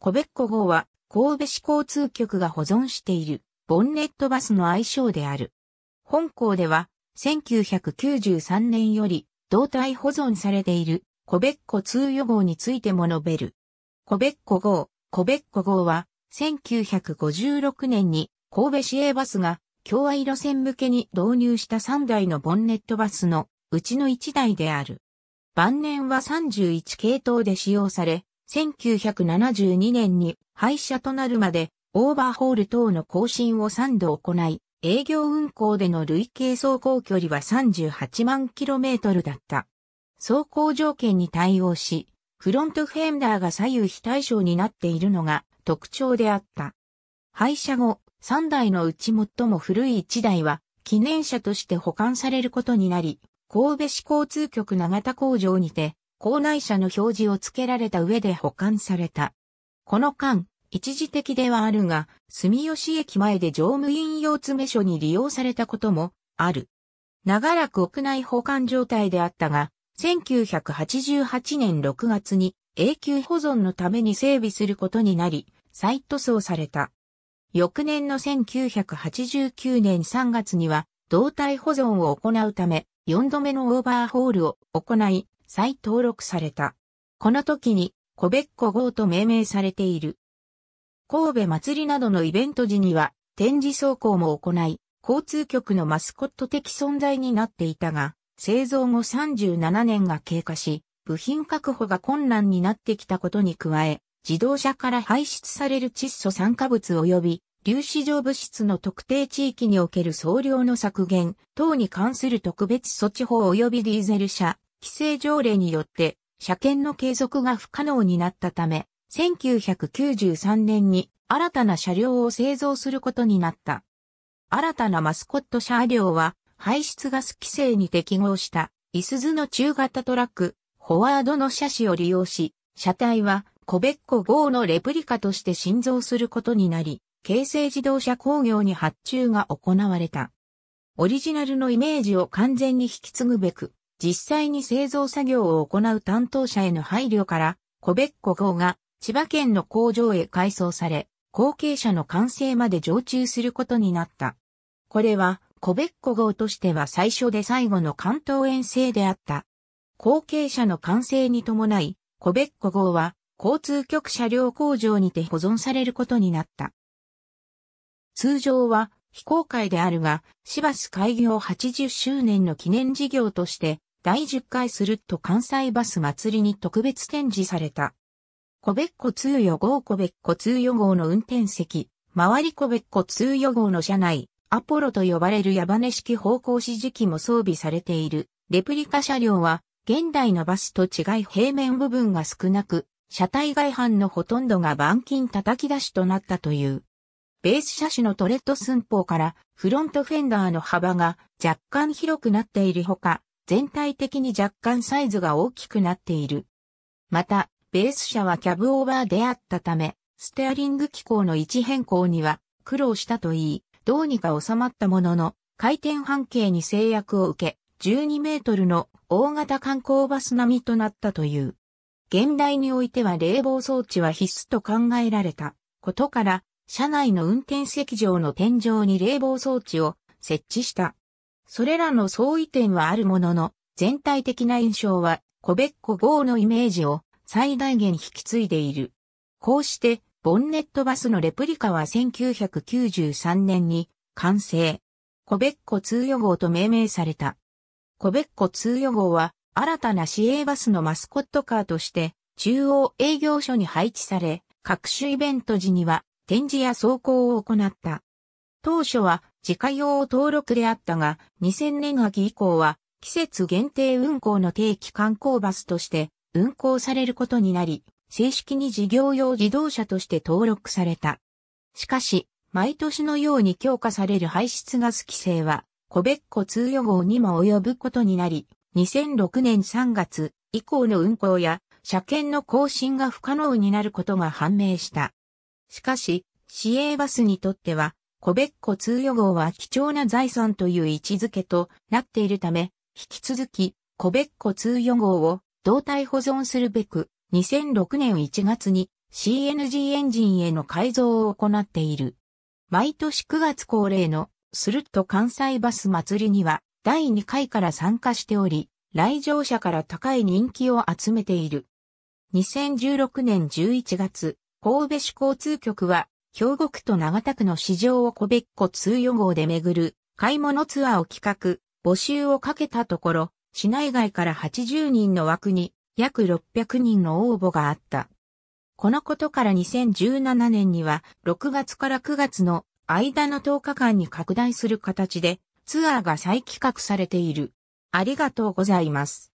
コベッコ号は神戸市交通局が保存しているボンネットバスの愛称である。本校では1993年より胴体保存されているコベッコ通予号についても述べる。コベッコ号、コベッコ号は1956年に神戸市営バスが共愛路線向けに導入した3台のボンネットバスのうちの1台である。晩年は31系統で使用され、1972年に廃車となるまでオーバーホール等の更新を3度行い、営業運行での累計走行距離は38万キロメートルだった。走行条件に対応し、フロントフェンダーが左右非対称になっているのが特徴であった。廃車後、3台のうち最も古い1台は記念車として保管されることになり、神戸市交通局長田工場にて校内車の表示を付けられた上で保管された。この間、一時的ではあるが、住吉駅前で乗務員用詰め所に利用されたこともある。長らく屋内保管状態であったが、1988年6月に永久保存のために整備することになり、再塗装された。翌年の1989年3月には、胴体保存を行うため、4度目のオーバーホールを行い、再登録された。この時に、コベッコ号と命名されている。神戸祭りなどのイベント時には、展示走行も行い、交通局のマスコット的存在になっていたが、製造後37年が経過し、部品確保が困難になってきたことに加え、自動車から排出される窒素酸化物及び粒子状物質の特定地域における総量の削減等に関する特別措置法及びディーゼル車、規制条例によって車検の継続が不可能になったため、1993年に新たな車両を製造することになった。新たなマスコット車両は排出ガス規制に適合したイスズの中型トラック、フォワードの車種を利用し、車体はコベッコ号のレプリカとして新造することになり、京成自動車工業に発注が行われた。オリジナルのイメージを完全に引き継ぐべく、実際に製造作業を行う担当者への配慮から、コベッコ号が千葉県の工場へ改装され、後継者の完成まで常駐することになった。これは、コベッコ号としては最初で最後の関東遠征であった。後継者の完成に伴い、コベッコ号は交通局車両工場にて保存されることになった。通常は非公開であるが、シバス開業80周年の記念事業として第10回すると関西バス祭りに特別展示された。コベッコ通予号コベッコ通予号の運転席、周りコベッコ通予号の車内、アポロと呼ばれる矢羽式方向指示器も装備されている。レプリカ車両は、現代のバスと違い平面部分が少なく、車体外反のほとんどが板金叩き出しとなったという。ベース車種のトレッド寸法からフロントフェンダーの幅が若干広くなっているほか、全体的に若干サイズが大きくなっている。また、ベース車はキャブオーバーであったため、ステアリング機構の位置変更には苦労したといい、どうにか収まったものの、回転半径に制約を受け、12メートルの大型観光バス並みとなったという。現代においては冷房装置は必須と考えられたことから、車内の運転席上の天井に冷房装置を設置した。それらの相違点はあるものの、全体的な印象は、コベッコ号のイメージを最大限引き継いでいる。こうして、ボンネットバスのレプリカは1993年に完成。コベッコ通予号と命名された。コベッコ通予号は、新たな市営バスのマスコットカーとして、中央営業所に配置され、各種イベント時には展示や走行を行った。当初は自家用登録であったが、2000年秋以降は、季節限定運行の定期観光バスとして運行されることになり、正式に事業用自動車として登録された。しかし、毎年のように強化される排出ガス規制は、小ベッコ通予号にも及ぶことになり、2006年3月以降の運行や車検の更新が不可能になることが判明した。しかし、市営バスにとってはコベッコ通予号は貴重な財産という位置づけとなっているため、引き続き、コベッコ通予号を胴体保存するべく、2006年1月に CNG エンジンへの改造を行っている。毎年9月恒例のスルッと関西バス祭りには第2回から参加しており、来場者から高い人気を集めている。2016年11月、神戸市交通局は兵庫区と長田区の市場を個別個通予号で巡る買い物ツアーを企画、募集をかけたところ、市内外から80人の枠に約600人の応募があった。このことから2017年には6月から9月の間の10日間に拡大する形でツアーが再企画されている。ありがとうございます。